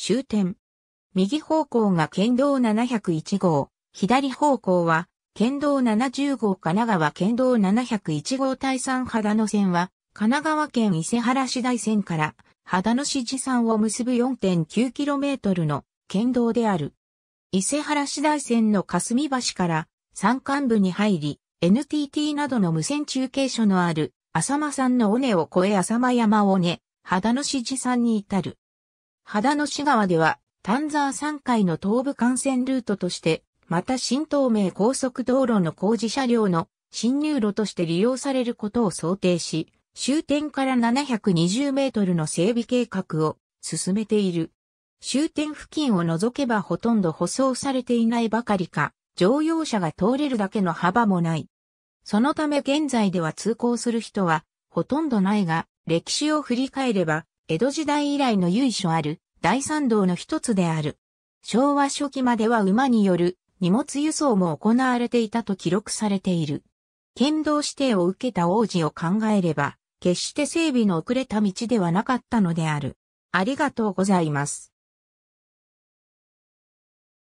終点。右方向が県道701号、左方向は県道70号神奈川県道701号対山秦野線は、神奈川県伊勢原市大線から秦野市地山を結ぶ 4.9km の県道である。伊勢原市大線の霞橋から山間部に入り、NTT などの無線中継所のある浅間山の尾根を越え浅間山尾根、秦野市地山に至る。秦野市川では、丹沢山階の東部幹線ルートとして、また新東名高速道路の工事車両の侵入路として利用されることを想定し、終点から720メートルの整備計画を進めている。終点付近を除けばほとんど舗装されていないばかりか、乗用車が通れるだけの幅もない。そのため現在では通行する人はほとんどないが、歴史を振り返れば、江戸時代以来の由緒ある大参道の一つである。昭和初期までは馬による荷物輸送も行われていたと記録されている。剣道指定を受けた王子を考えれば、決して整備の遅れた道ではなかったのである。ありがとうございます。